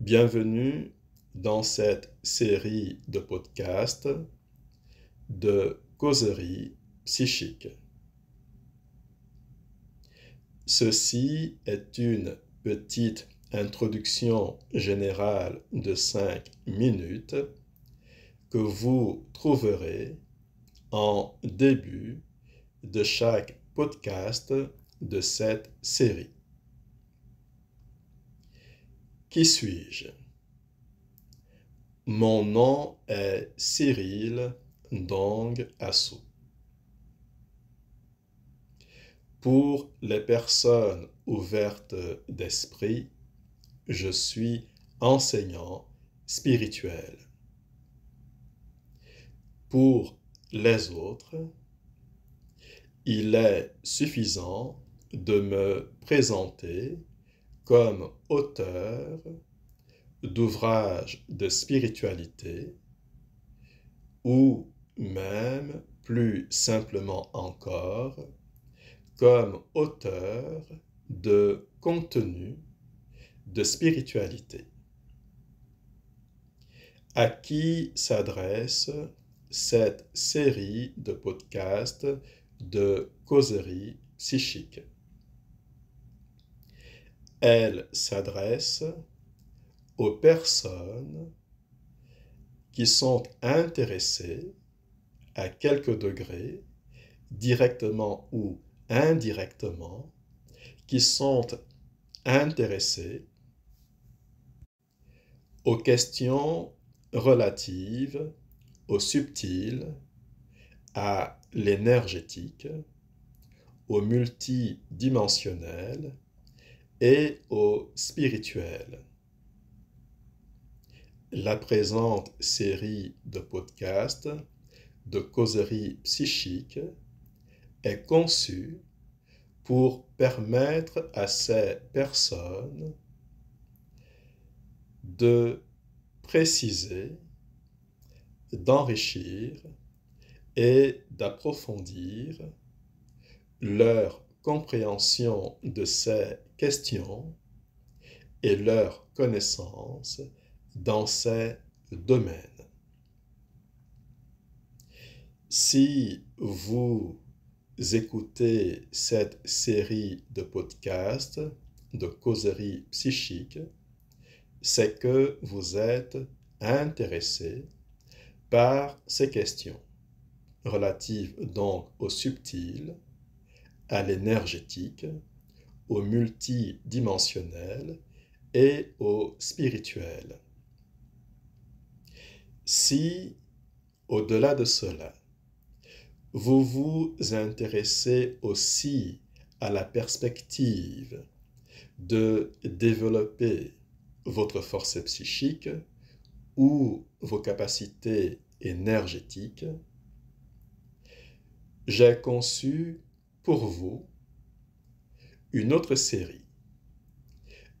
Bienvenue dans cette série de podcasts de causerie psychique. Ceci est une petite introduction générale de 5 minutes que vous trouverez en début de chaque podcast de cette série. Qui suis-je Mon nom est Cyril Dong Assou. Pour les personnes ouvertes d'esprit, je suis enseignant spirituel. Pour les autres, il est suffisant de me présenter comme auteur d'ouvrages de spiritualité ou même plus simplement encore comme auteur de contenu de spiritualité. À qui s'adresse cette série de podcasts de causerie psychique elle s'adresse aux personnes qui sont intéressées à quelques degrés, directement ou indirectement, qui sont intéressées aux questions relatives au subtil, à l'énergétique, au multidimensionnel et au spirituel. La présente série de podcasts de causerie psychique est conçue pour permettre à ces personnes de préciser, d'enrichir et d'approfondir leur compréhension de ces questions et leur connaissance dans ces domaines. Si vous écoutez cette série de podcasts de causerie psychique, c'est que vous êtes intéressé par ces questions relatives donc au subtil, à l'énergétique, au multidimensionnel et au spirituel. Si, au-delà de cela, vous vous intéressez aussi à la perspective de développer votre force psychique ou vos capacités énergétiques, j'ai conçu pour vous une autre série,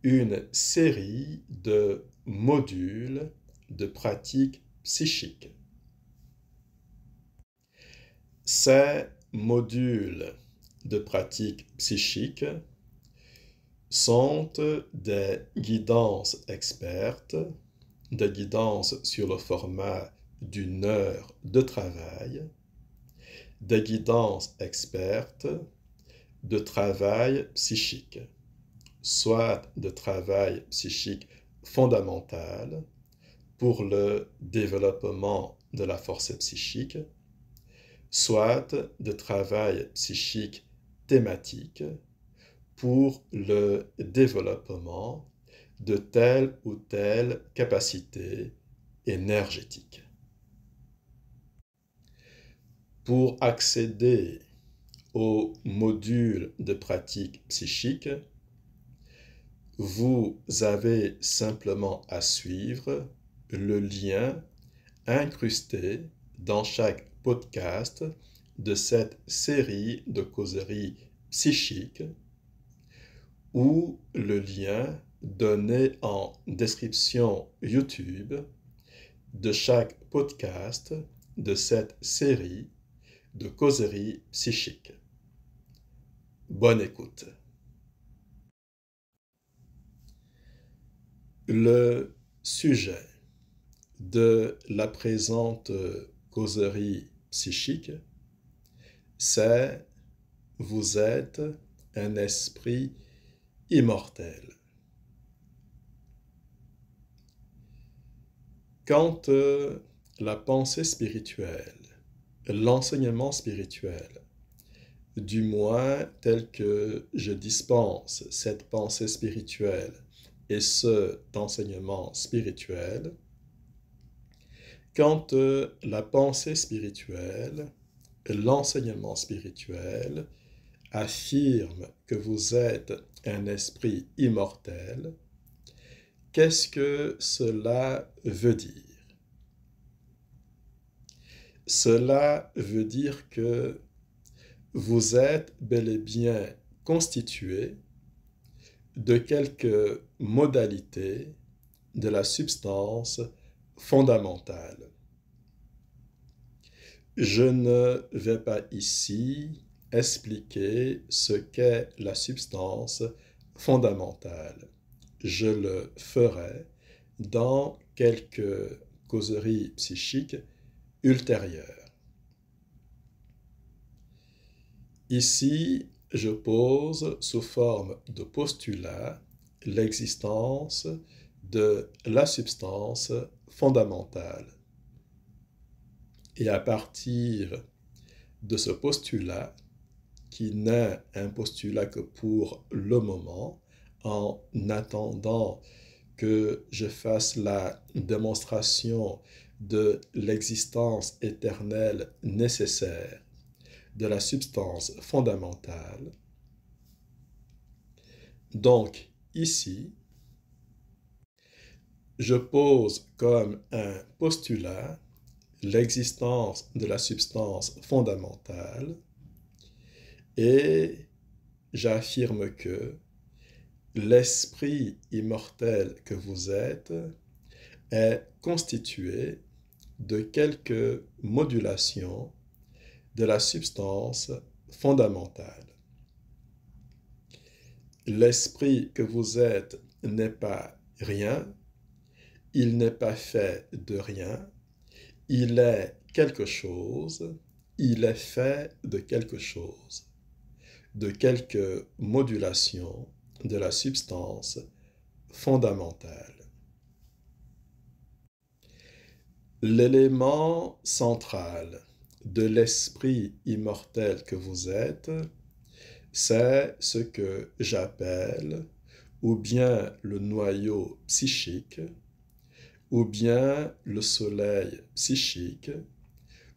une série de modules de pratiques psychiques. Ces modules de pratiques psychiques sont des guidances expertes, des guidances sur le format d'une heure de travail, de guidances experte, de travail psychique, soit de travail psychique fondamental pour le développement de la force psychique, soit de travail psychique thématique pour le développement de telle ou telle capacité énergétique. Pour accéder au module de pratique psychique, vous avez simplement à suivre le lien incrusté dans chaque podcast de cette série de causeries psychiques ou le lien donné en description YouTube de chaque podcast de cette série de causerie psychique. Bonne écoute. Le sujet de la présente causerie psychique, c'est Vous êtes un esprit immortel. Quand la pensée spirituelle l'enseignement spirituel, du moins tel que je dispense cette pensée spirituelle et ce enseignement spirituel, quand euh, la pensée spirituelle, l'enseignement spirituel affirme que vous êtes un esprit immortel, qu'est-ce que cela veut dire cela veut dire que vous êtes bel et bien constitué de quelques modalités de la substance fondamentale. Je ne vais pas ici expliquer ce qu'est la substance fondamentale. Je le ferai dans quelques causeries psychiques Ici, je pose sous forme de postulat l'existence de la substance fondamentale. Et à partir de ce postulat, qui n'est un postulat que pour le moment, en attendant que je fasse la démonstration de l'existence éternelle nécessaire, de la substance fondamentale. Donc, ici, je pose comme un postulat l'existence de la substance fondamentale et j'affirme que l'esprit immortel que vous êtes est constitué de quelques modulations de la substance fondamentale. L'esprit que vous êtes n'est pas rien, il n'est pas fait de rien, il est quelque chose, il est fait de quelque chose, de quelques modulations de la substance fondamentale. L'élément central de l'esprit immortel que vous êtes, c'est ce que j'appelle ou bien le noyau psychique, ou bien le soleil psychique,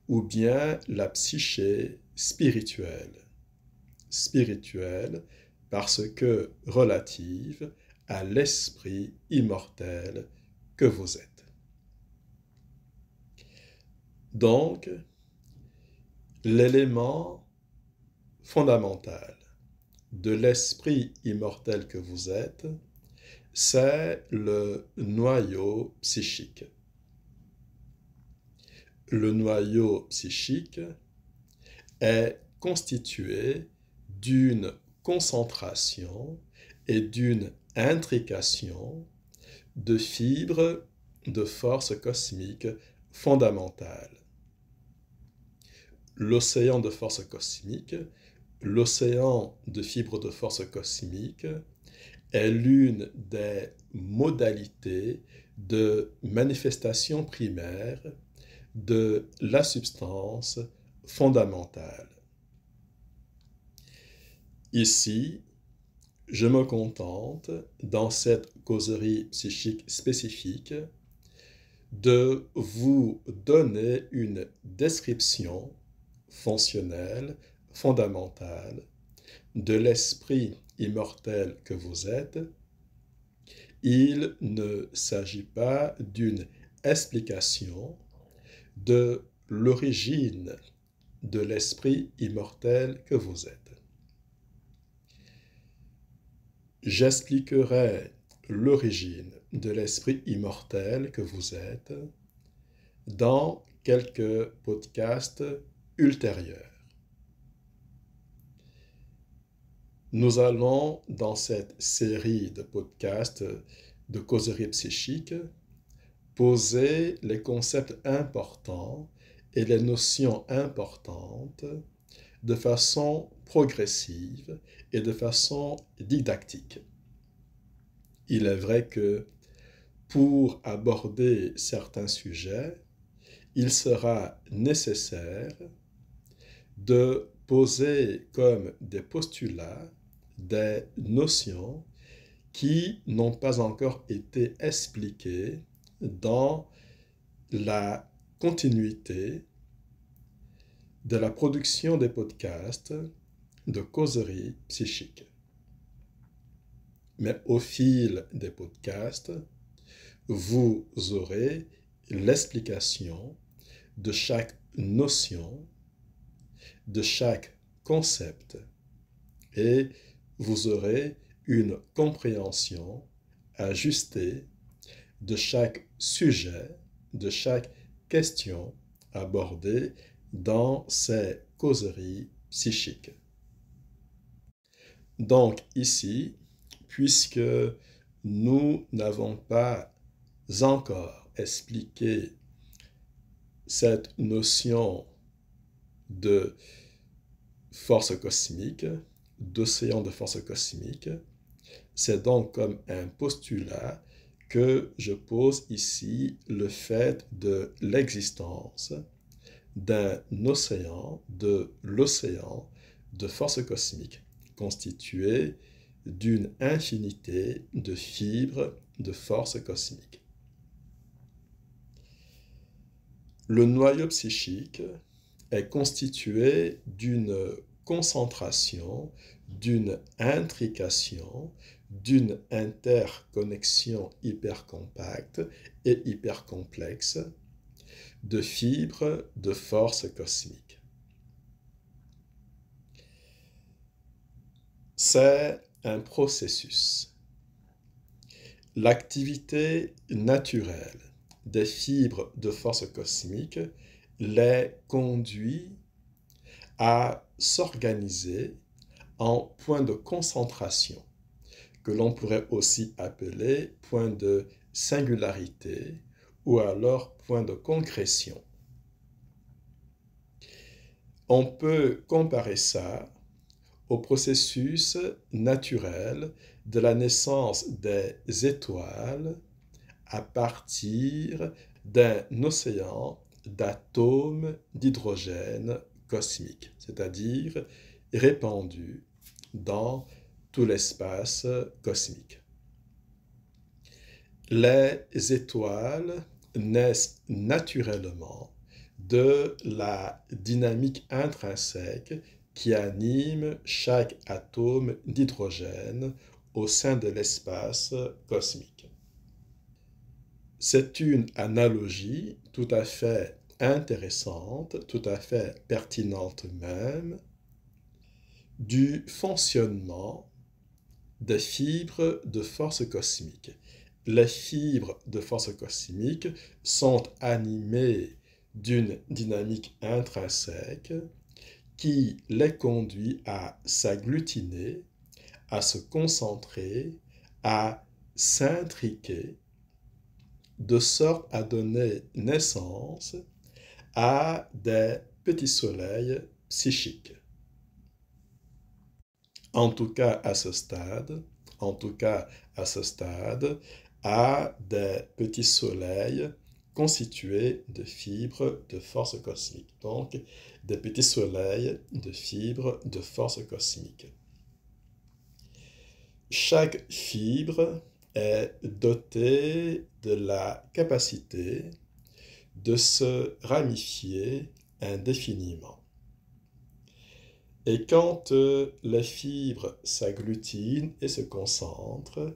ou bien la psyché spirituelle. Spirituelle parce que relative à l'esprit immortel que vous êtes. Donc, l'élément fondamental de l'esprit immortel que vous êtes, c'est le noyau psychique. Le noyau psychique est constitué d'une concentration et d'une intrication de fibres de force cosmique fondamentales l'océan de force cosmique, l'océan de fibres de force cosmique est l'une des modalités de manifestation primaire de la substance fondamentale. Ici, je me contente, dans cette causerie psychique spécifique, de vous donner une description fonctionnelle, fondamentale, de l'esprit immortel que vous êtes, il ne s'agit pas d'une explication de l'origine de l'esprit immortel que vous êtes. J'expliquerai l'origine de l'esprit immortel que vous êtes dans quelques podcasts ultérieure. Nous allons, dans cette série de podcasts de causerie psychique, poser les concepts importants et les notions importantes de façon progressive et de façon didactique. Il est vrai que pour aborder certains sujets, il sera nécessaire de poser comme des postulats des notions qui n'ont pas encore été expliquées dans la continuité de la production des podcasts de causerie psychique. Mais au fil des podcasts, vous aurez l'explication de chaque notion de chaque concept et vous aurez une compréhension ajustée de chaque sujet, de chaque question abordée dans ces causeries psychiques. Donc ici, puisque nous n'avons pas encore expliqué cette notion de forces cosmiques, d'océan de forces cosmiques. C'est donc comme un postulat que je pose ici le fait de l'existence d'un océan, de l'océan de forces cosmiques, constitué d'une infinité de fibres de forces cosmiques. Le noyau psychique est constituée d'une concentration, d'une intrication, d'une interconnexion hypercompacte et hypercomplexe, de fibres de force cosmique. C'est un processus. L'activité naturelle des fibres de force cosmique les conduit à s'organiser en points de concentration, que l'on pourrait aussi appeler point de singularité ou alors point de concrétion. On peut comparer ça au processus naturel de la naissance des étoiles à partir d'un océan d'atomes d'hydrogène cosmique, c'est-à-dire répandus dans tout l'espace cosmique. Les étoiles naissent naturellement de la dynamique intrinsèque qui anime chaque atome d'hydrogène au sein de l'espace cosmique. C'est une analogie tout à fait intéressante, tout à fait pertinente même, du fonctionnement des fibres de force cosmique. Les fibres de force cosmique sont animées d'une dynamique intrinsèque qui les conduit à s'agglutiner, à se concentrer, à s'intriquer de sorte à donner naissance à des petits soleils psychiques. En tout cas à ce stade, en tout cas à ce stade, à des petits soleils constitués de fibres de force cosmique. Donc, des petits soleils de fibres de force cosmique. Chaque fibre est doté de la capacité de se ramifier indéfiniment. Et quand euh, les fibres s'agglutinent et se concentrent,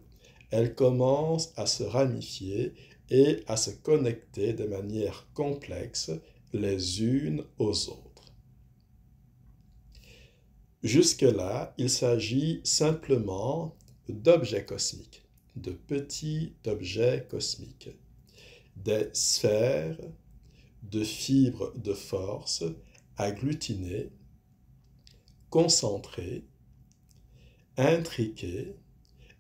elles commencent à se ramifier et à se connecter de manière complexe les unes aux autres. Jusque-là, il s'agit simplement d'objets cosmiques de petits objets cosmiques, des sphères de fibres de force agglutinées, concentrées, intriquées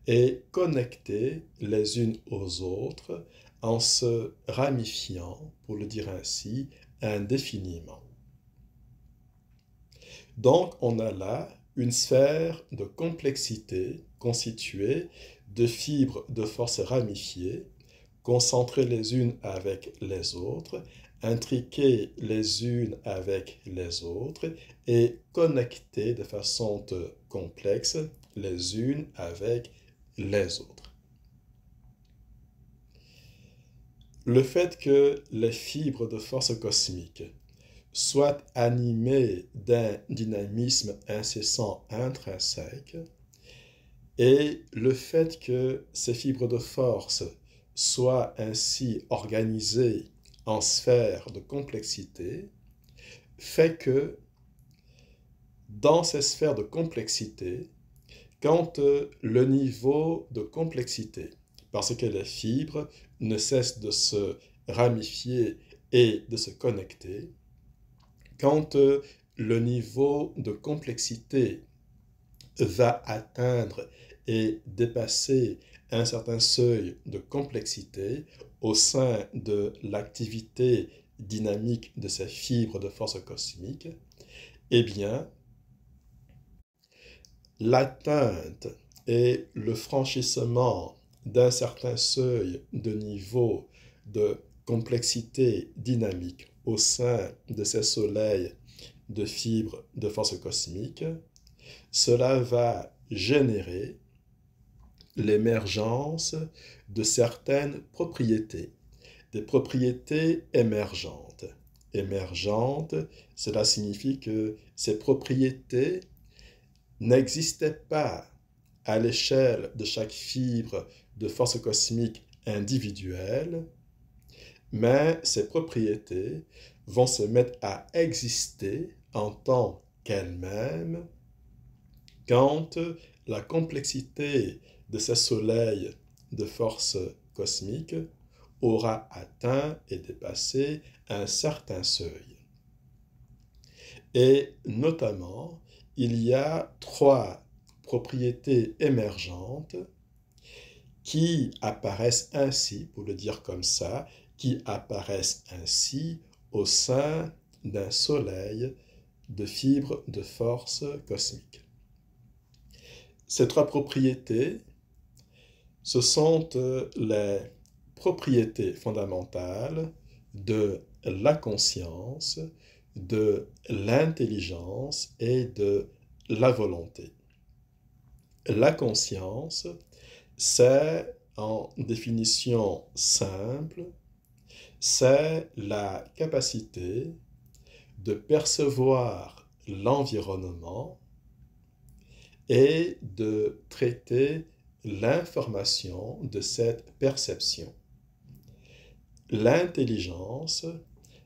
et connectées les unes aux autres en se ramifiant, pour le dire ainsi, indéfiniment. Donc on a là une sphère de complexité constituée de fibres de force ramifiées, concentrées les unes avec les autres, intriquées les unes avec les autres et connectées de façon complexe les unes avec les autres. Le fait que les fibres de force cosmiques soient animées d'un dynamisme incessant intrinsèque et le fait que ces fibres de force soient ainsi organisées en sphères de complexité fait que dans ces sphères de complexité, quand euh, le niveau de complexité, parce que les fibres ne cessent de se ramifier et de se connecter, quand euh, le niveau de complexité va atteindre et dépasser un certain seuil de complexité au sein de l'activité dynamique de ces fibres de force cosmique, eh bien, l'atteinte et le franchissement d'un certain seuil de niveau de complexité dynamique au sein de ces soleils de fibres de force cosmique, cela va générer l'émergence de certaines propriétés, des propriétés émergentes. Émergentes, cela signifie que ces propriétés n'existaient pas à l'échelle de chaque fibre de force cosmique individuelle, mais ces propriétés vont se mettre à exister en tant qu'elles-mêmes quand la complexité de ce soleil de force cosmique aura atteint et dépassé un certain seuil. Et notamment, il y a trois propriétés émergentes qui apparaissent ainsi, pour le dire comme ça, qui apparaissent ainsi au sein d'un soleil de fibres de force cosmique. Ces trois propriétés ce sont euh, les propriétés fondamentales de la conscience, de l'intelligence et de la volonté. La conscience, c'est en définition simple, c'est la capacité de percevoir l'environnement et de traiter l'information de cette perception. L'intelligence,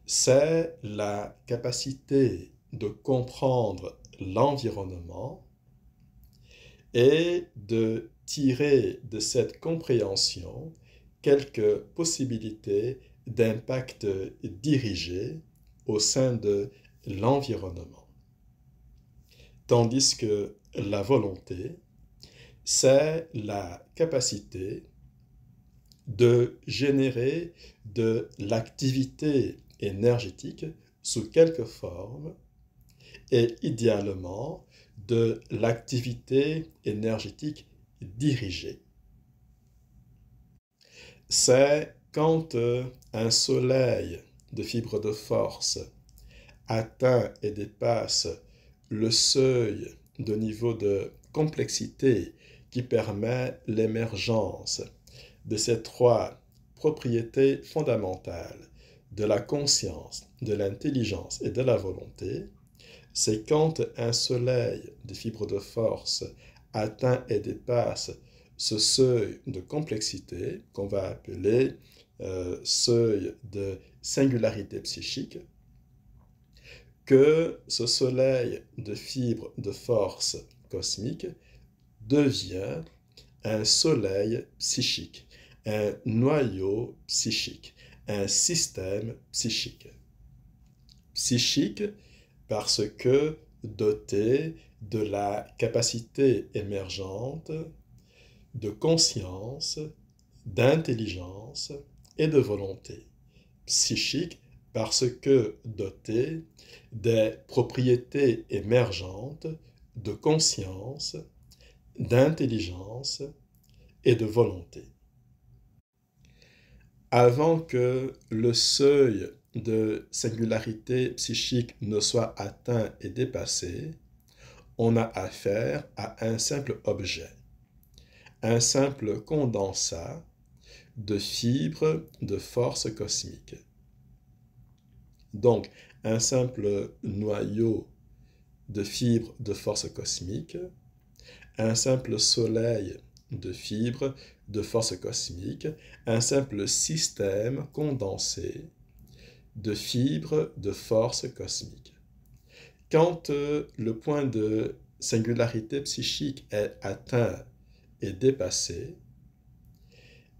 c'est la capacité de comprendre l'environnement et de tirer de cette compréhension quelques possibilités d'impact dirigé au sein de l'environnement. Tandis que la volonté, c'est la capacité de générer de l'activité énergétique sous quelque forme et idéalement de l'activité énergétique dirigée. C'est quand euh, un soleil de fibres de force atteint et dépasse le seuil de niveau de complexité qui permet l'émergence de ces trois propriétés fondamentales de la conscience, de l'intelligence et de la volonté, c'est quand un soleil de fibres de force atteint et dépasse ce seuil de complexité qu'on va appeler euh, seuil de singularité psychique, que ce soleil de fibres de force cosmique devient un soleil psychique, un noyau psychique, un système psychique. Psychique parce que doté de la capacité émergente de conscience, d'intelligence et de volonté. Psychique parce que doté des propriétés émergentes de conscience, d'intelligence et de volonté. Avant que le seuil de singularité psychique ne soit atteint et dépassé, on a affaire à un simple objet, un simple condensat de fibres de force cosmique. Donc, un simple noyau de fibres de force cosmique un simple soleil de fibres de force cosmique, un simple système condensé de fibres de force cosmique. Quand euh, le point de singularité psychique est atteint et dépassé,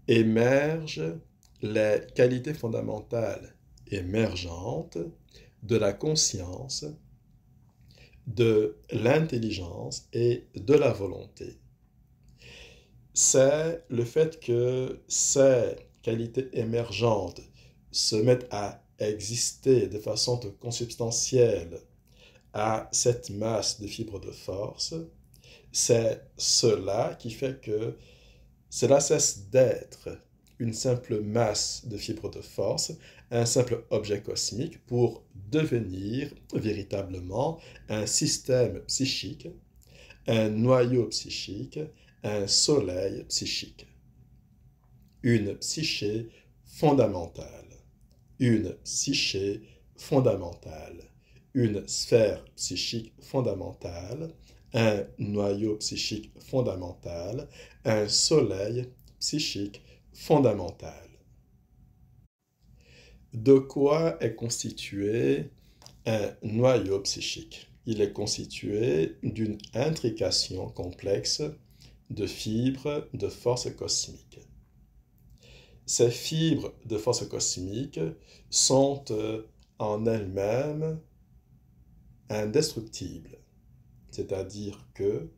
émergent les qualités fondamentales émergentes de la conscience de l'intelligence et de la volonté. C'est le fait que ces qualités émergentes se mettent à exister de façon consubstantielle à cette masse de fibres de force, c'est cela qui fait que cela cesse d'être une simple masse de fibres de force, un simple objet cosmique pour devenir véritablement un système psychique, un noyau psychique, un soleil psychique. Une psyché fondamentale, une psyché fondamentale, une sphère psychique fondamentale, un noyau psychique fondamental, un soleil psychique fondamental. De quoi est constitué un noyau psychique Il est constitué d'une intrication complexe de fibres de force cosmique. Ces fibres de force cosmique sont euh, en elles-mêmes indestructibles. C'est-à-dire que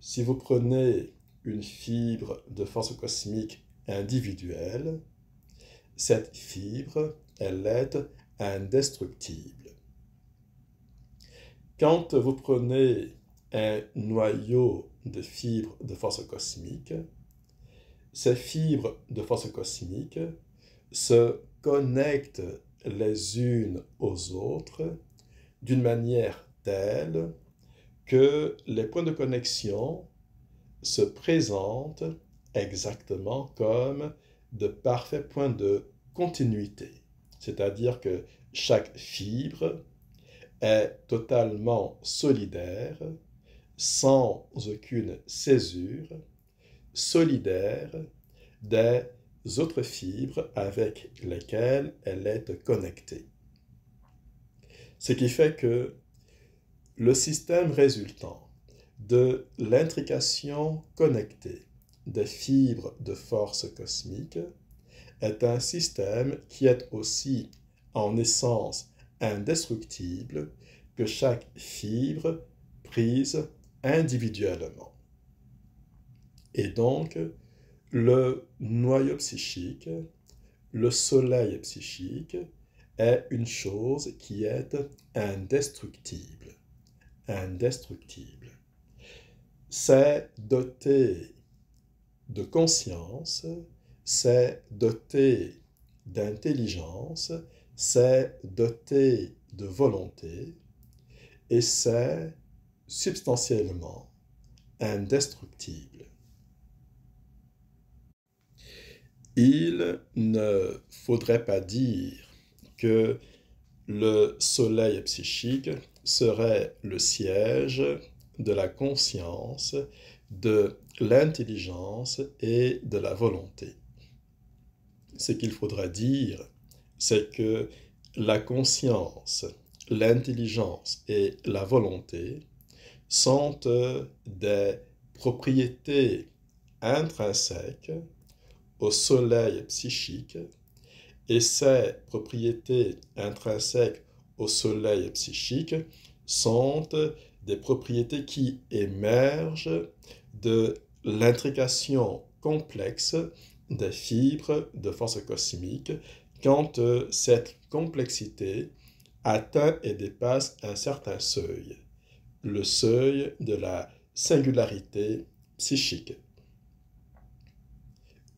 si vous prenez une fibre de force cosmique individuelle, cette fibre, elle est indestructible. Quand vous prenez un noyau de fibres de force cosmique, ces fibres de force cosmique se connectent les unes aux autres d'une manière telle que les points de connexion se présentent exactement comme de parfait point de continuité, c'est-à-dire que chaque fibre est totalement solidaire, sans aucune césure, solidaire des autres fibres avec lesquelles elle est connectée. Ce qui fait que le système résultant de l'intrication connectée des fibres de force cosmique, est un système qui est aussi en essence indestructible que chaque fibre prise individuellement. Et donc, le noyau psychique, le soleil psychique, est une chose qui est indestructible. Indestructible. C'est doté de conscience, c'est doté d'intelligence, c'est doté de volonté et c'est substantiellement indestructible. Il ne faudrait pas dire que le soleil psychique serait le siège de la conscience de l'intelligence et de la volonté. Ce qu'il faudra dire, c'est que la conscience, l'intelligence et la volonté sont euh, des propriétés intrinsèques au soleil psychique et ces propriétés intrinsèques au soleil psychique sont euh, des propriétés qui émergent de l'intrication complexe des fibres de force cosmique quand euh, cette complexité atteint et dépasse un certain seuil, le seuil de la singularité psychique.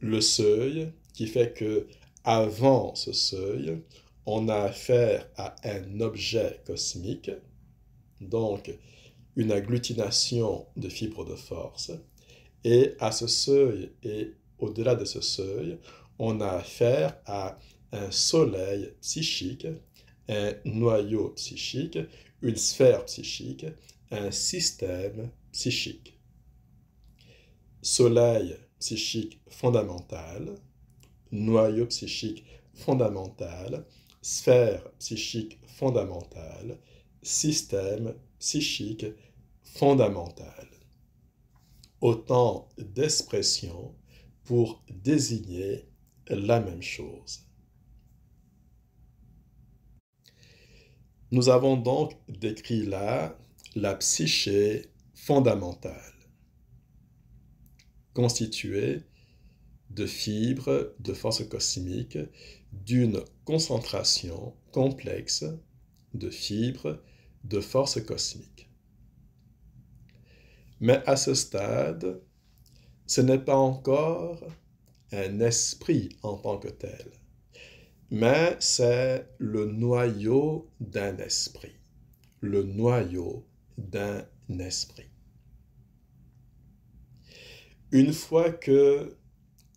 Le seuil qui fait que, avant ce seuil, on a affaire à un objet cosmique, donc une agglutination de fibres de force, et à ce seuil et au-delà de ce seuil, on a affaire à un soleil psychique, un noyau psychique, une sphère psychique, un système psychique. Soleil psychique fondamental, noyau psychique fondamental, sphère psychique fondamentale, système psychique fondamental autant d'expressions pour désigner la même chose. Nous avons donc décrit là la psyché fondamentale, constituée de fibres de force cosmique, d'une concentration complexe de fibres de force cosmique. Mais à ce stade, ce n'est pas encore un esprit en tant que tel, mais c'est le noyau d'un esprit, le noyau d'un esprit. Une fois que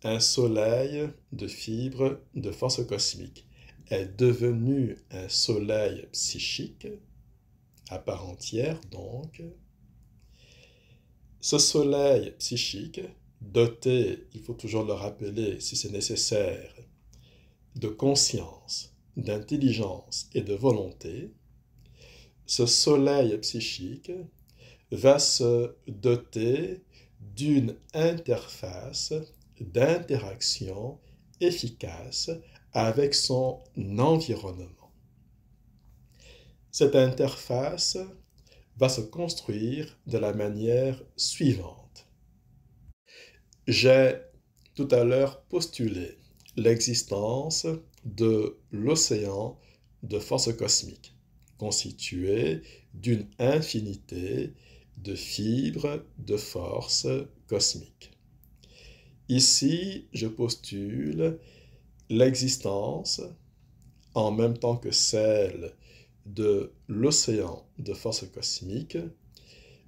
un soleil de fibres de force cosmique est devenu un soleil psychique, à part entière donc, ce soleil psychique, doté, il faut toujours le rappeler si c'est nécessaire, de conscience, d'intelligence et de volonté, ce soleil psychique va se doter d'une interface d'interaction efficace avec son environnement. Cette interface va se construire de la manière suivante. J'ai tout à l'heure postulé l'existence de l'océan de forces cosmiques, constitué d'une infinité de fibres de forces cosmiques. Ici, je postule l'existence, en même temps que celle de l'océan de force cosmique,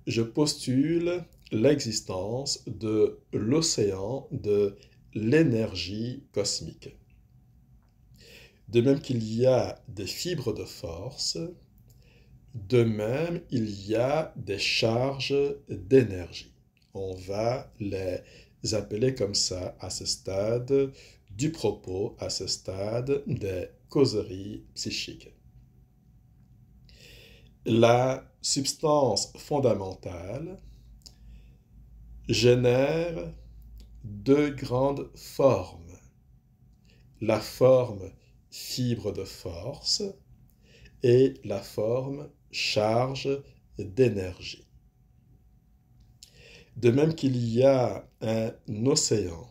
je postule l'existence de l'océan de l'énergie cosmique. De même qu'il y a des fibres de force, de même il y a des charges d'énergie. On va les appeler comme ça à ce stade du propos, à ce stade des causeries psychiques la substance fondamentale génère deux grandes formes. La forme fibre de force et la forme charge d'énergie. De même qu'il y a un océan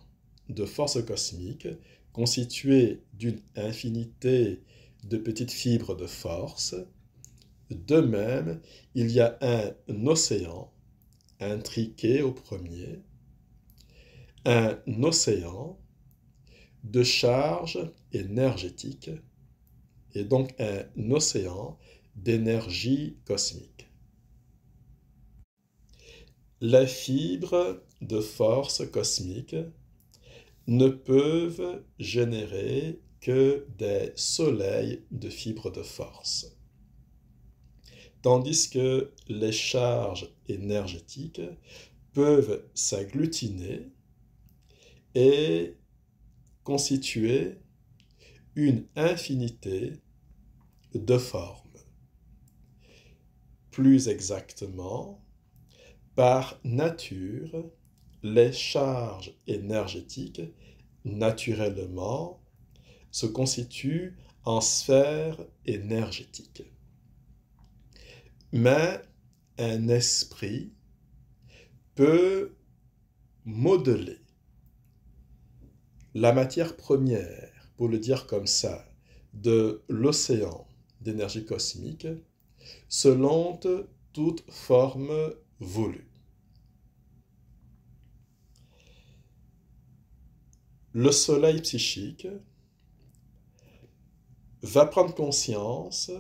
de force cosmique constitué d'une infinité de petites fibres de force, de même, il y a un océan, intriqué au premier, un océan de charge énergétique, et donc un océan d'énergie cosmique. Les fibres de force cosmique ne peuvent générer que des soleils de fibres de force tandis que les charges énergétiques peuvent s'agglutiner et constituer une infinité de formes. Plus exactement, par nature, les charges énergétiques naturellement se constituent en sphères énergétiques mais un esprit peut modeler la matière première, pour le dire comme ça, de l'océan d'énergie cosmique selon toute forme voulue. Le soleil psychique va prendre conscience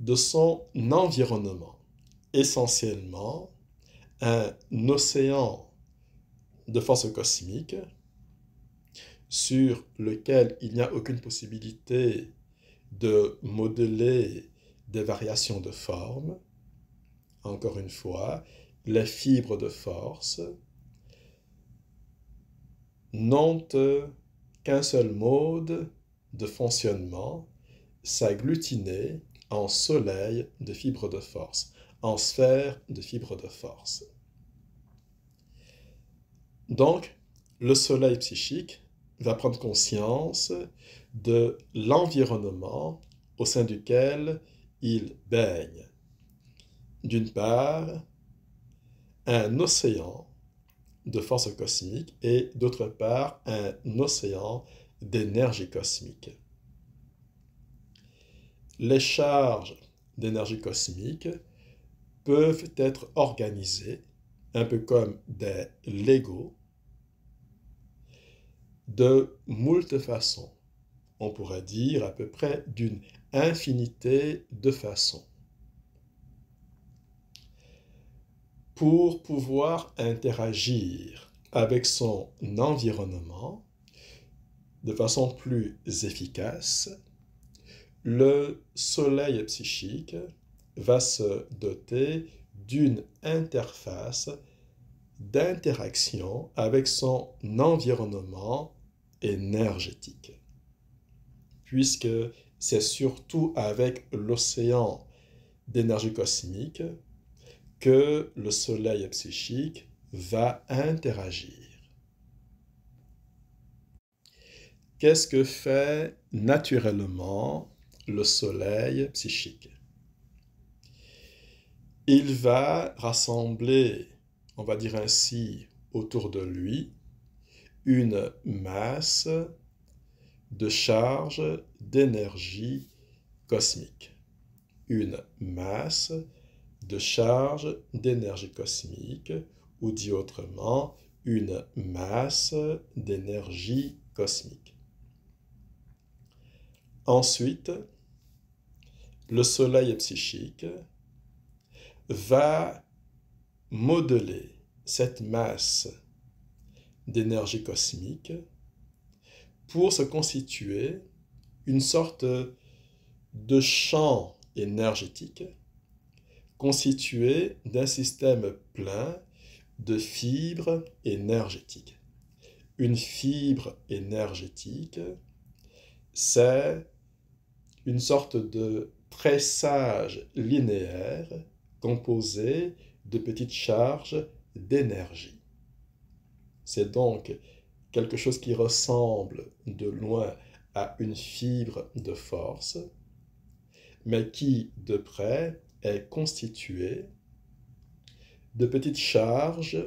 de son environnement, essentiellement un océan de force cosmique sur lequel il n'y a aucune possibilité de modeler des variations de forme. Encore une fois, les fibres de force n'ont qu'un seul mode de fonctionnement, s'agglutiner en soleil de fibres de force, en sphère de fibres de force. Donc, le soleil psychique va prendre conscience de l'environnement au sein duquel il baigne. D'une part, un océan de force cosmique et d'autre part, un océan d'énergie cosmique les charges d'énergie cosmique peuvent être organisées, un peu comme des Lego, de moult façons. On pourrait dire à peu près d'une infinité de façons. Pour pouvoir interagir avec son environnement de façon plus efficace, le soleil psychique va se doter d'une interface d'interaction avec son environnement énergétique. Puisque c'est surtout avec l'océan d'énergie cosmique que le soleil psychique va interagir. Qu'est-ce que fait naturellement le soleil psychique. Il va rassembler, on va dire ainsi, autour de lui, une masse de charge d'énergie cosmique. Une masse de charge d'énergie cosmique, ou dit autrement, une masse d'énergie cosmique. Ensuite, le soleil psychique, va modeler cette masse d'énergie cosmique pour se constituer une sorte de champ énergétique constitué d'un système plein de fibres énergétiques. Une fibre énergétique, c'est une sorte de sage linéaire composé de petites charges d'énergie. C'est donc quelque chose qui ressemble de loin à une fibre de force, mais qui de près est constitué de petites charges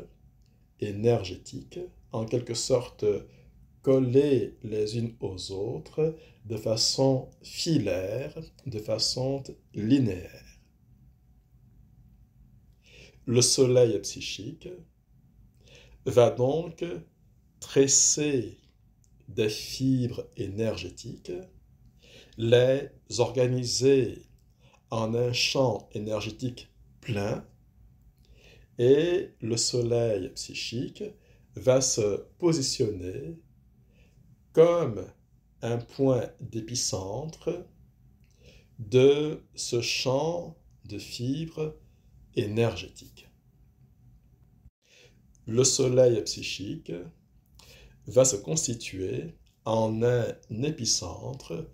énergétiques, en quelque sorte collées les unes aux autres de façon filaire, de façon linéaire. Le soleil psychique va donc tresser des fibres énergétiques, les organiser en un champ énergétique plein, et le soleil psychique va se positionner comme un point d'épicentre de ce champ de fibres énergétiques. Le soleil psychique va se constituer en un épicentre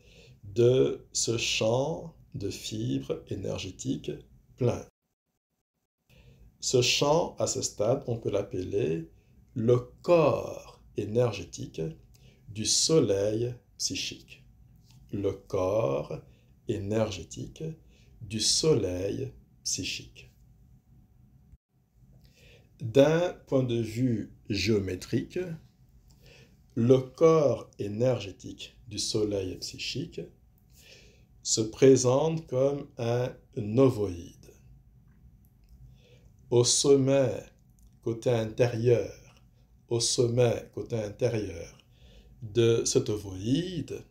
de ce champ de fibres énergétiques plein. Ce champ, à ce stade, on peut l'appeler le corps énergétique du soleil psychique, le corps énergétique du soleil psychique. D'un point de vue géométrique, le corps énergétique du soleil psychique se présente comme un ovoïde. Au sommet, côté intérieur, au sommet, côté intérieur, de cet ovoïde,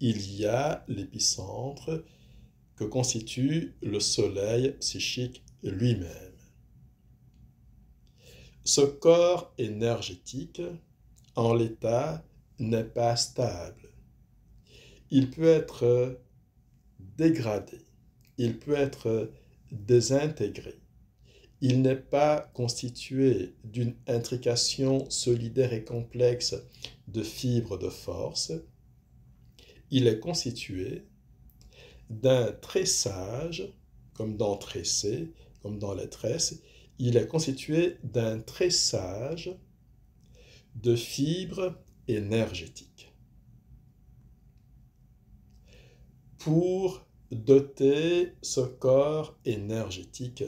il y a l'épicentre que constitue le soleil psychique lui-même. Ce corps énergétique, en l'état, n'est pas stable. Il peut être dégradé, il peut être désintégré, il n'est pas constitué d'une intrication solidaire et complexe de fibres de force, il est constitué d'un tressage, comme dans tresser, comme dans les tresses, il est constitué d'un tressage de fibres énergétiques. Pour doter ce corps énergétique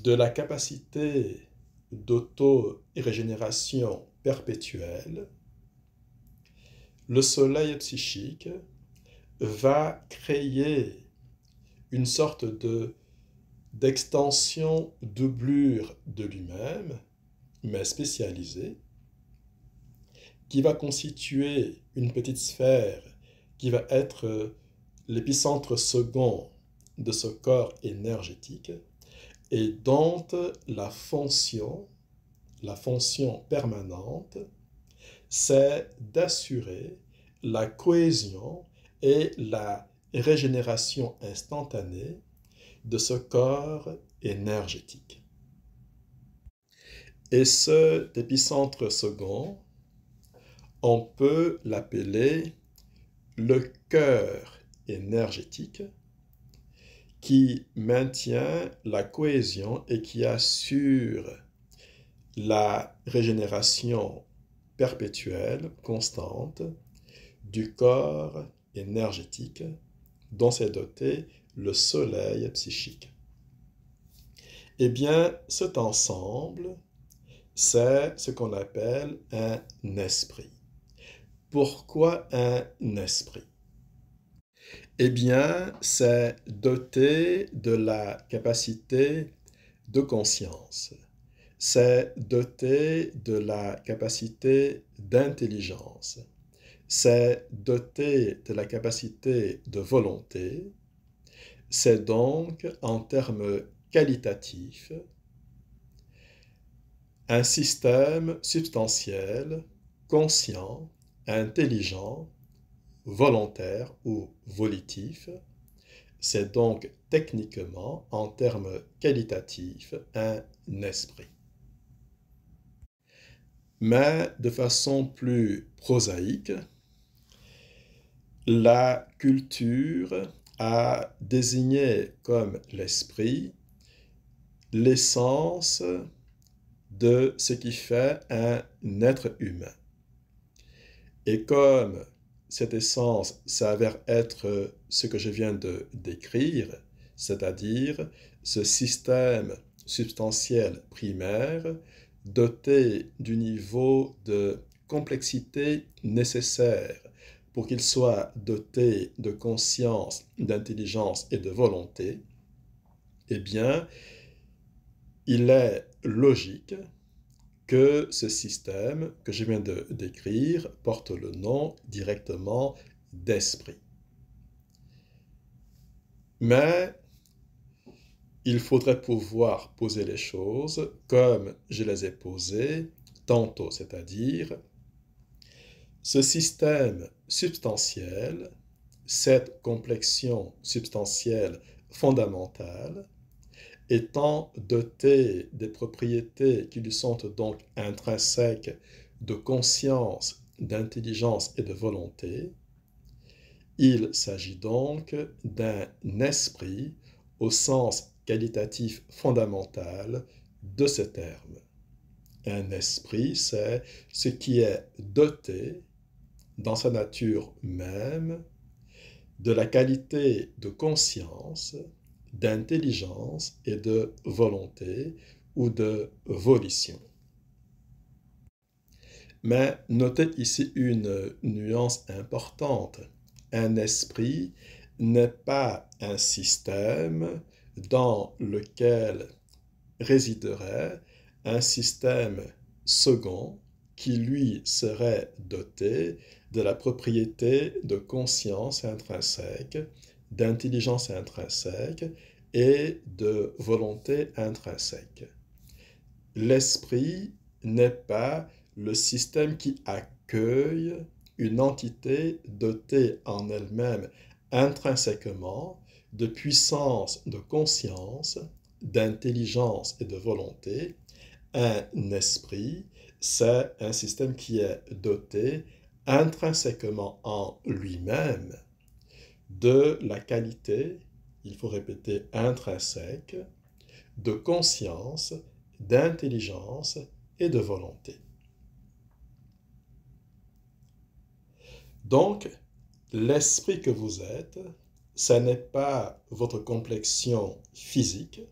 de la capacité d'auto-régénération perpétuelle, le soleil psychique va créer une sorte d'extension doublure de lui-même, mais spécialisée, qui va constituer une petite sphère qui va être l'épicentre second de ce corps énergétique et dont la fonction, la fonction permanente, c'est d'assurer la cohésion et la régénération instantanée de ce corps énergétique. Et ce épicentre second, on peut l'appeler le cœur énergétique qui maintient la cohésion et qui assure la régénération perpétuelle, constante, du corps énergétique dont s'est doté le soleil psychique. Eh bien, cet ensemble, c'est ce qu'on appelle un esprit. Pourquoi un esprit eh bien, c'est doté de la capacité de conscience. C'est doté de la capacité d'intelligence. C'est doté de la capacité de volonté. C'est donc, en termes qualitatifs, un système substantiel, conscient, intelligent, volontaire ou volitif. C'est donc techniquement, en termes qualitatifs, un esprit. Mais de façon plus prosaïque, la culture a désigné comme l'esprit l'essence de ce qui fait un être humain. Et comme cette essence s'avère être euh, ce que je viens de décrire, c'est-à-dire ce système substantiel primaire doté du niveau de complexité nécessaire pour qu'il soit doté de conscience, d'intelligence et de volonté, eh bien, il est logique, que ce système que je viens de décrire porte le nom directement d'esprit. Mais il faudrait pouvoir poser les choses comme je les ai posées tantôt, c'est-à-dire ce système substantiel, cette complexion substantielle fondamentale, étant doté des propriétés qui lui sont donc intrinsèques de conscience, d'intelligence et de volonté, il s'agit donc d'un esprit au sens qualitatif fondamental de ce terme. Un esprit, c'est ce qui est doté dans sa nature même de la qualité de conscience, d'intelligence et de volonté ou de volition. Mais notez ici une nuance importante. Un esprit n'est pas un système dans lequel résiderait un système second qui lui serait doté de la propriété de conscience intrinsèque d'intelligence intrinsèque et de volonté intrinsèque. L'esprit n'est pas le système qui accueille une entité dotée en elle-même intrinsèquement de puissance de conscience, d'intelligence et de volonté. Un esprit, c'est un système qui est doté intrinsèquement en lui-même de la qualité, il faut répéter intrinsèque, de conscience, d'intelligence et de volonté. Donc, l'esprit que vous êtes, ce n'est pas votre complexion physique.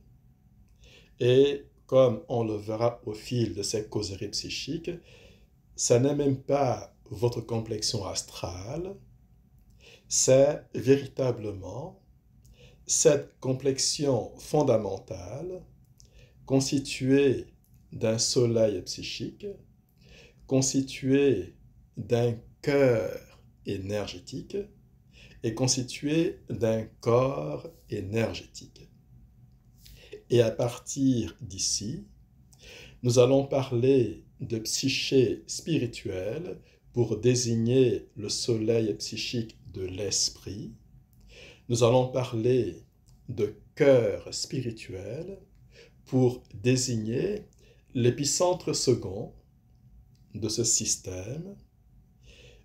Et comme on le verra au fil de cette causeries psychiques, ça n'est même pas votre complexion astrale, c'est véritablement cette complexion fondamentale constituée d'un soleil psychique, constituée d'un cœur énergétique et constituée d'un corps énergétique. Et à partir d'ici, nous allons parler de psyché spirituelle pour désigner le soleil psychique de l'esprit. Nous allons parler de cœur spirituel pour désigner l'épicentre second de ce système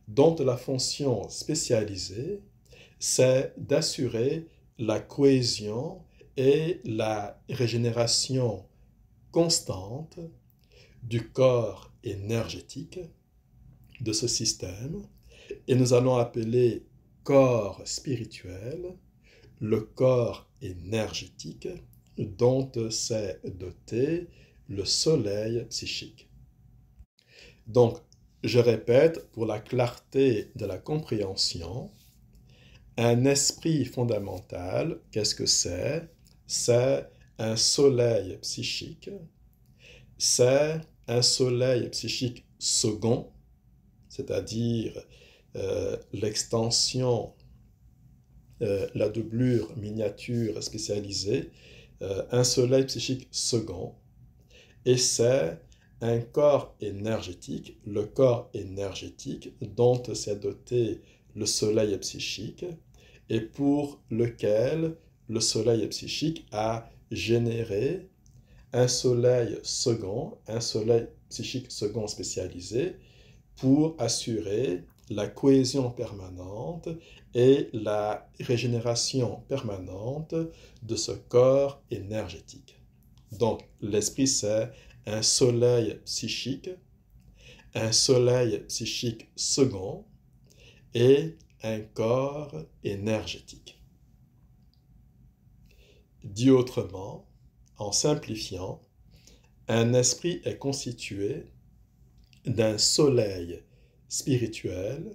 dont la fonction spécialisée, c'est d'assurer la cohésion et la régénération constante du corps énergétique de ce système. Et nous allons appeler corps spirituel, le corps énergétique dont s'est doté le soleil psychique. Donc, je répète, pour la clarté de la compréhension, un esprit fondamental, qu'est-ce que c'est C'est un soleil psychique, c'est un soleil psychique second, c'est-à-dire euh, l'extension, euh, la doublure miniature spécialisée, euh, un soleil psychique second, et c'est un corps énergétique, le corps énergétique dont s'est doté le soleil psychique et pour lequel le soleil psychique a généré un soleil second, un soleil psychique second spécialisé pour assurer la cohésion permanente et la régénération permanente de ce corps énergétique. Donc l'Esprit, c'est un soleil psychique, un soleil psychique second et un corps énergétique. Dit autrement, en simplifiant, un esprit est constitué d'un soleil spirituel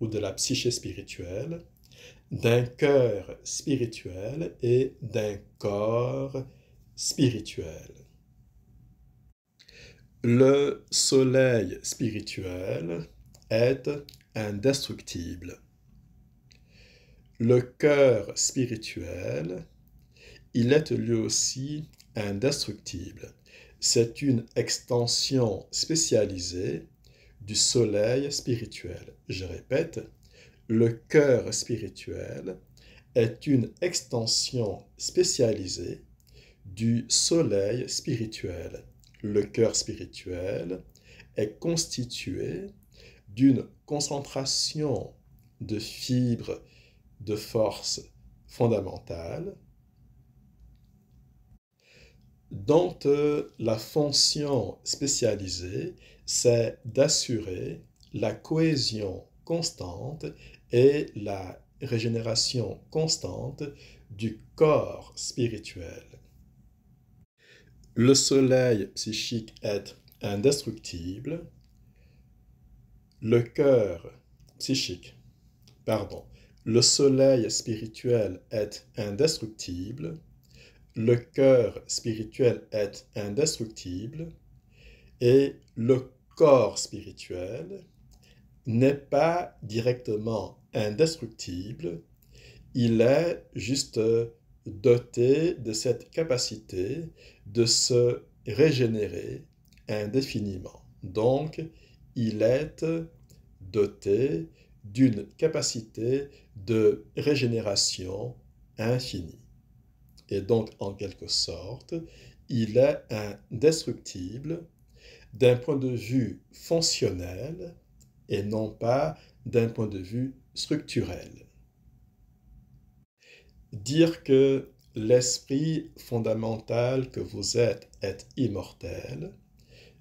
ou de la psyché spirituelle, d'un cœur spirituel et d'un corps spirituel. Le soleil spirituel est indestructible. Le cœur spirituel, il est lui aussi indestructible. C'est une extension spécialisée du soleil spirituel. Je répète, le cœur spirituel est une extension spécialisée du soleil spirituel. Le cœur spirituel est constitué d'une concentration de fibres de force fondamentale dont euh, la fonction spécialisée c'est d'assurer la cohésion constante et la régénération constante du corps spirituel. Le soleil psychique est indestructible. Le cœur psychique, pardon, le soleil spirituel est indestructible. Le cœur spirituel est indestructible. Et le corps spirituel n'est pas directement indestructible, il est juste doté de cette capacité de se régénérer indéfiniment. Donc, il est doté d'une capacité de régénération infinie. Et donc, en quelque sorte, il est indestructible d'un point de vue fonctionnel et non pas d'un point de vue structurel. Dire que l'esprit fondamental que vous êtes est immortel,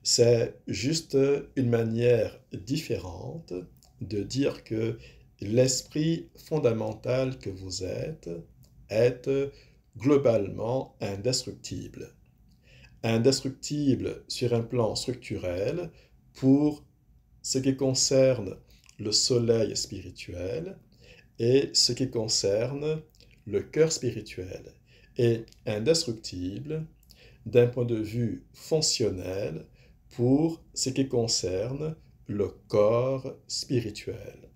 c'est juste une manière différente de dire que l'esprit fondamental que vous êtes est globalement indestructible indestructible sur un plan structurel pour ce qui concerne le soleil spirituel et ce qui concerne le cœur spirituel, et indestructible d'un point de vue fonctionnel pour ce qui concerne le corps spirituel.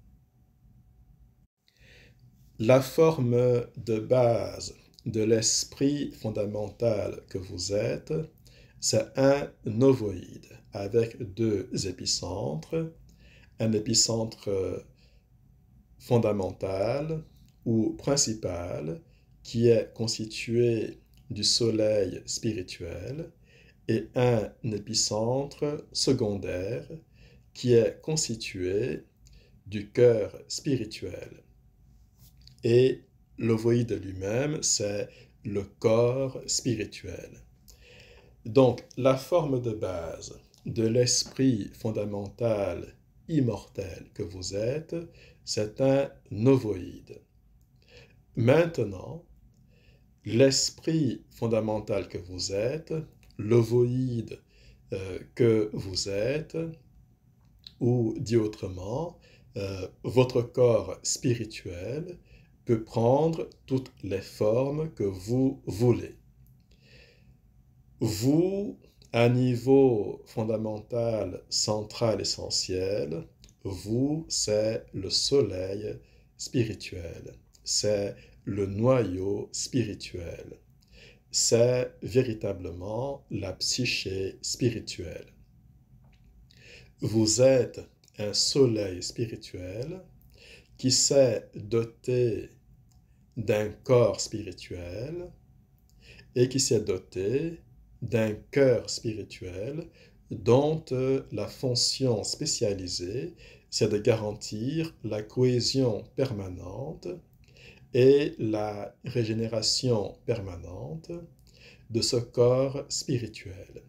La forme de base de l'esprit fondamental que vous êtes c'est un ovoïde avec deux épicentres, un épicentre euh, fondamental ou principal qui est constitué du soleil spirituel et un épicentre secondaire qui est constitué du cœur spirituel. Et l'ovoïde lui-même, c'est le corps spirituel. Donc, la forme de base de l'esprit fondamental immortel que vous êtes, c'est un ovoïde. Maintenant, l'esprit fondamental que vous êtes, l'ovoïde euh, que vous êtes, ou dit autrement, euh, votre corps spirituel peut prendre toutes les formes que vous voulez. Vous, à niveau fondamental, central, essentiel, vous, c'est le soleil spirituel, c'est le noyau spirituel, c'est véritablement la psyché spirituelle. Vous êtes un soleil spirituel qui s'est doté d'un corps spirituel et qui s'est doté d'un cœur spirituel dont euh, la fonction spécialisée, c'est de garantir la cohésion permanente et la régénération permanente de ce corps spirituel.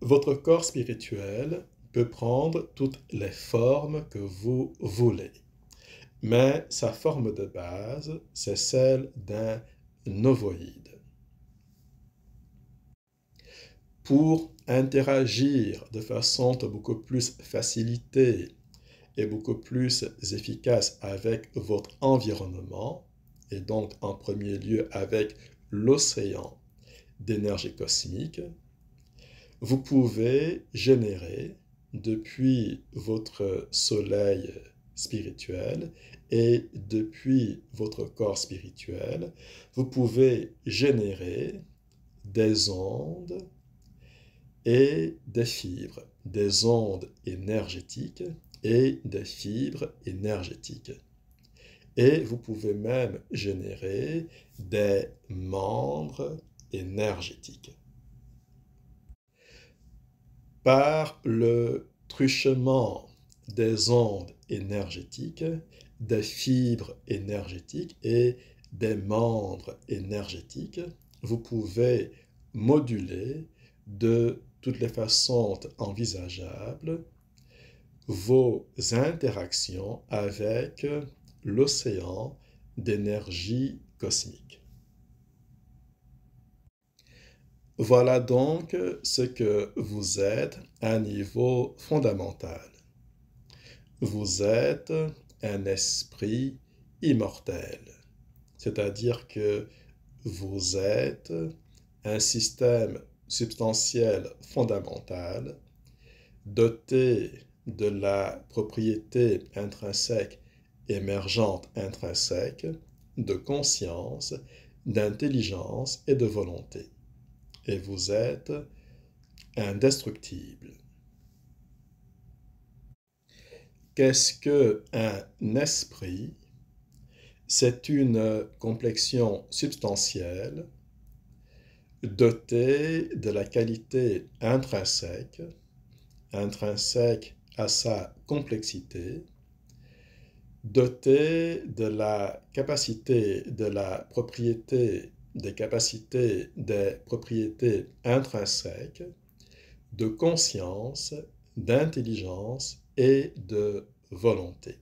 Votre corps spirituel peut prendre toutes les formes que vous voulez, mais sa forme de base, c'est celle d'un ovoïde. pour interagir de façon beaucoup plus facilitée et beaucoup plus efficace avec votre environnement et donc en premier lieu avec l'océan d'énergie cosmique, vous pouvez générer depuis votre soleil spirituel et depuis votre corps spirituel, vous pouvez générer des ondes et des fibres, des ondes énergétiques et des fibres énergétiques. Et vous pouvez même générer des membres énergétiques. Par le truchement des ondes énergétiques, des fibres énergétiques et des membres énergétiques, vous pouvez moduler de toutes les façons envisageables, vos interactions avec l'océan d'énergie cosmique. Voilà donc ce que vous êtes à un niveau fondamental. Vous êtes un esprit immortel, c'est-à-dire que vous êtes un système substantielle fondamentale, dotée de la propriété intrinsèque émergente intrinsèque, de conscience, d'intelligence et de volonté. Et vous êtes indestructible. Qu'est-ce que un esprit C'est une complexion substantielle doté de la qualité intrinsèque, intrinsèque à sa complexité, doté de la capacité de la propriété des capacités des propriétés intrinsèques, de conscience, d'intelligence et de volonté.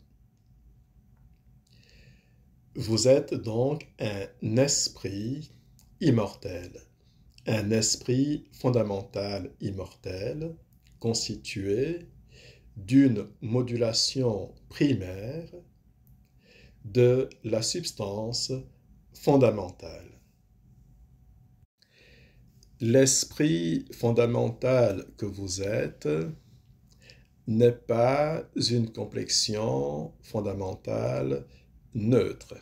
Vous êtes donc un esprit immortel un esprit fondamental immortel constitué d'une modulation primaire de la substance fondamentale. L'esprit fondamental que vous êtes n'est pas une complexion fondamentale neutre,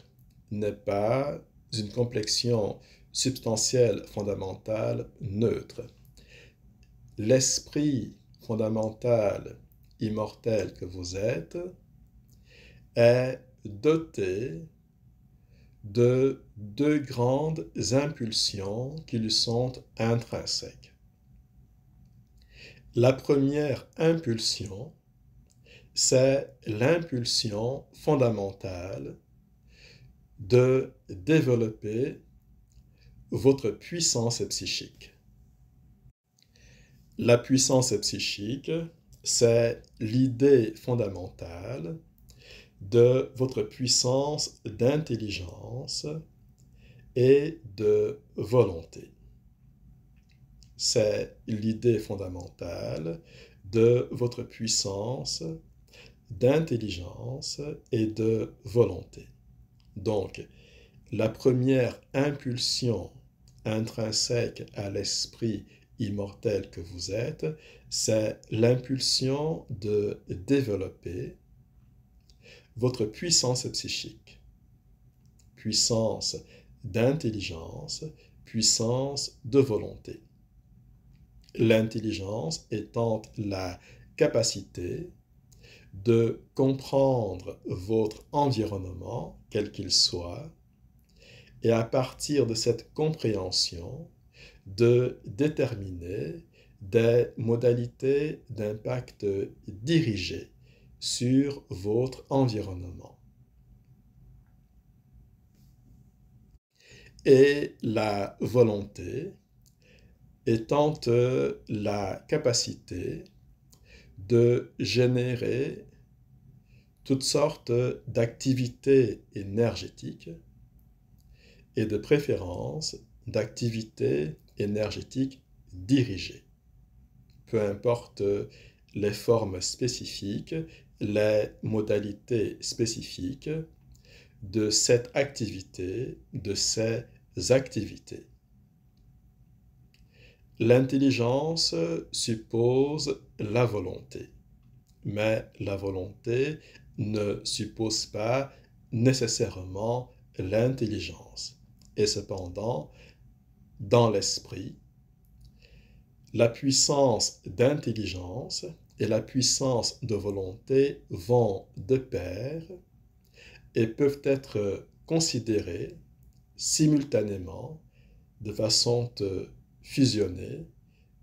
n'est pas une complexion substantiel fondamental neutre. L'esprit fondamental immortel que vous êtes est doté de deux grandes impulsions qui lui sont intrinsèques. La première impulsion, c'est l'impulsion fondamentale de développer votre puissance psychique. La puissance psychique, c'est l'idée fondamentale de votre puissance d'intelligence et de volonté. C'est l'idée fondamentale de votre puissance d'intelligence et de volonté. Donc, la première impulsion intrinsèque à l'esprit immortel que vous êtes, c'est l'impulsion de développer votre puissance psychique, puissance d'intelligence, puissance de volonté. L'intelligence étant la capacité de comprendre votre environnement, quel qu'il soit, et à partir de cette compréhension, de déterminer des modalités d'impact dirigées sur votre environnement. Et la volonté étant la capacité de générer toutes sortes d'activités énergétiques et de préférence d'activités énergétiques dirigées. Peu importe euh, les formes spécifiques, les modalités spécifiques de cette activité, de ces activités. L'intelligence suppose la volonté, mais la volonté ne suppose pas nécessairement l'intelligence et cependant, dans l'esprit, la puissance d'intelligence et la puissance de volonté vont de pair et peuvent être considérées simultanément de façon fusionnée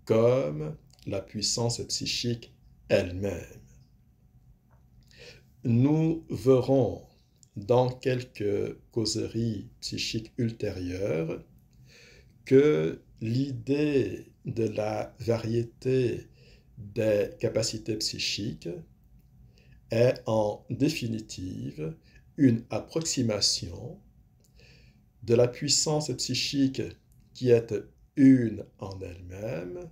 comme la puissance psychique elle-même. Nous verrons dans quelques causeries psychiques ultérieures que l'idée de la variété des capacités psychiques est en définitive une approximation de la puissance psychique qui est une en elle-même,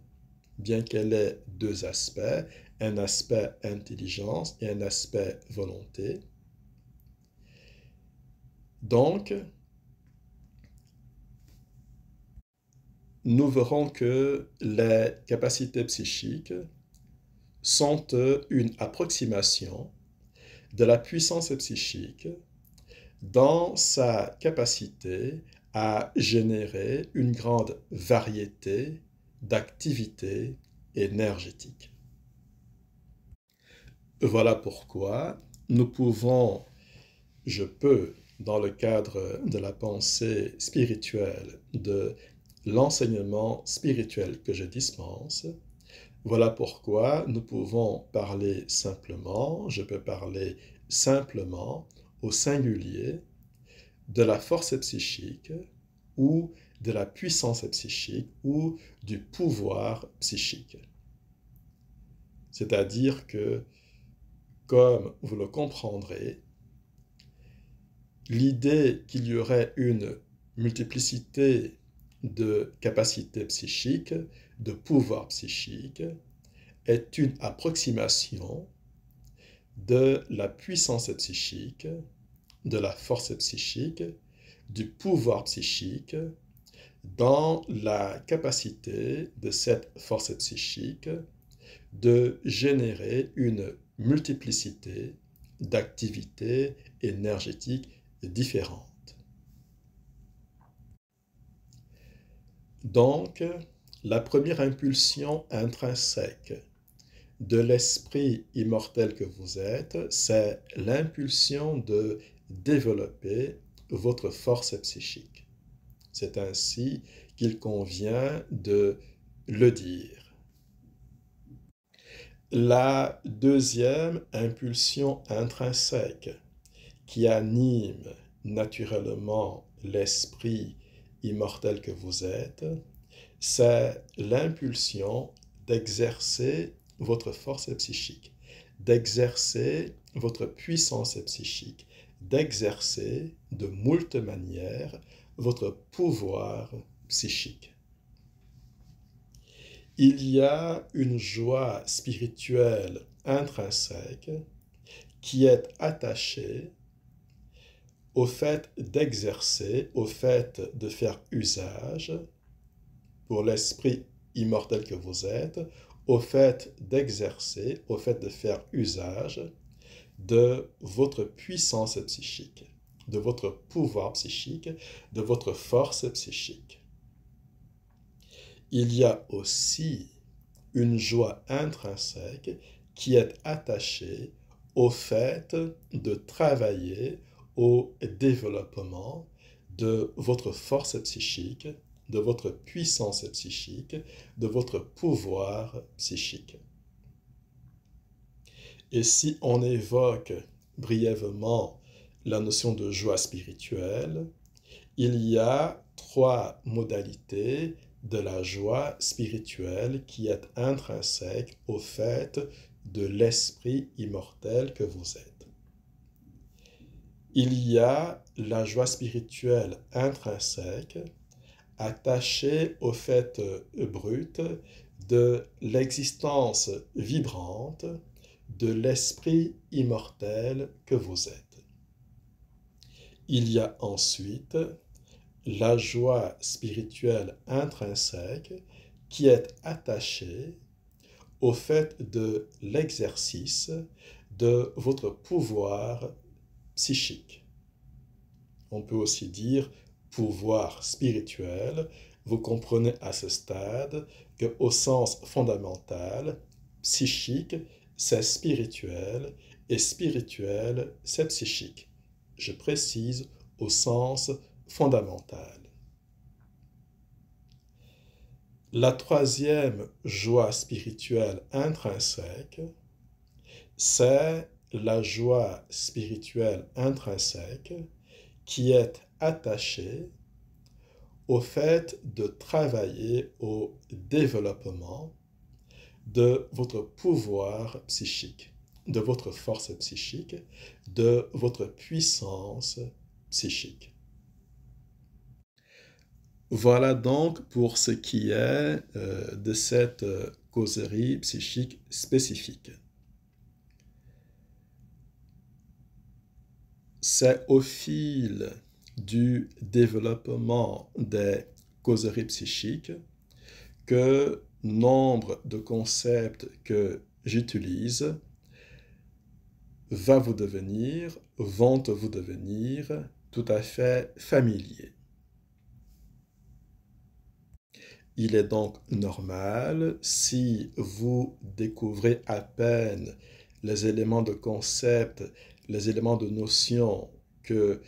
bien qu'elle ait deux aspects, un aspect intelligence et un aspect volonté, donc, nous verrons que les capacités psychiques sont une approximation de la puissance psychique dans sa capacité à générer une grande variété d'activités énergétiques. Voilà pourquoi nous pouvons, je peux dans le cadre de la pensée spirituelle, de l'enseignement spirituel que je dispense. Voilà pourquoi nous pouvons parler simplement, je peux parler simplement au singulier de la force psychique ou de la puissance psychique ou du pouvoir psychique. C'est-à-dire que, comme vous le comprendrez, l'idée qu'il y aurait une multiplicité de capacités psychiques, de pouvoirs psychiques, est une approximation de la puissance psychique, de la force psychique, du pouvoir psychique, dans la capacité de cette force psychique de générer une multiplicité d'activités énergétiques différentes. Donc, la première impulsion intrinsèque de l'esprit immortel que vous êtes, c'est l'impulsion de développer votre force psychique. C'est ainsi qu'il convient de le dire. La deuxième impulsion intrinsèque qui anime naturellement l'esprit immortel que vous êtes, c'est l'impulsion d'exercer votre force psychique, d'exercer votre puissance psychique, d'exercer de moult manières votre pouvoir psychique. Il y a une joie spirituelle intrinsèque qui est attachée au fait d'exercer, au fait de faire usage, pour l'esprit immortel que vous êtes, au fait d'exercer, au fait de faire usage de votre puissance psychique, de votre pouvoir psychique, de votre force psychique. Il y a aussi une joie intrinsèque qui est attachée au fait de travailler au développement de votre force psychique, de votre puissance psychique, de votre pouvoir psychique. Et si on évoque brièvement la notion de joie spirituelle, il y a trois modalités de la joie spirituelle qui est intrinsèque au fait de l'esprit immortel que vous êtes. Il y a la joie spirituelle intrinsèque attachée au fait euh, brut de l'existence vibrante de l'esprit immortel que vous êtes. Il y a ensuite la joie spirituelle intrinsèque qui est attachée au fait de l'exercice de votre pouvoir psychique. On peut aussi dire pouvoir spirituel. Vous comprenez à ce stade que au sens fondamental, psychique, c'est spirituel et spirituel, c'est psychique. Je précise au sens fondamental. La troisième joie spirituelle intrinsèque, c'est la joie spirituelle intrinsèque qui est attachée au fait de travailler au développement de votre pouvoir psychique, de votre force psychique, de votre puissance psychique. Voilà donc pour ce qui est euh, de cette euh, causerie psychique spécifique. c'est au fil du développement des causeries psychiques que nombre de concepts que j'utilise va vous devenir, vont vous devenir tout à fait familiers. Il est donc normal, si vous découvrez à peine les éléments de concept les éléments de notion que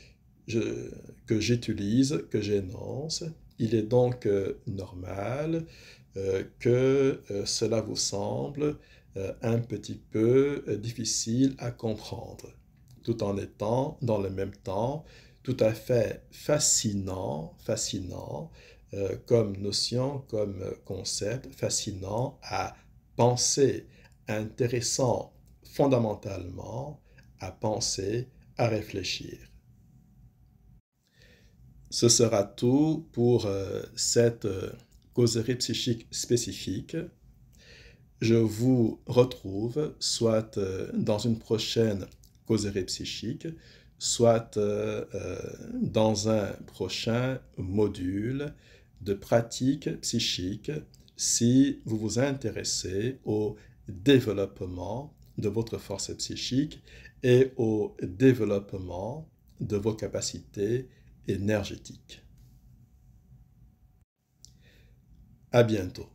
j'utilise, que j'énonce. Il est donc euh, normal euh, que euh, cela vous semble un petit peu difficile à comprendre, tout en étant dans le même temps tout à fait fascinant, fascinant comme notion, comme concept, fascinant à penser, intéressant fondamentalement à penser, à réfléchir. Ce sera tout pour euh, cette euh, causerie psychique spécifique. Je vous retrouve soit euh, dans une prochaine causerie psychique, soit dans un prochain module de pratique psychique si vous vous intéressez au développement de votre force psychique et au développement de vos capacités énergétiques. À bientôt.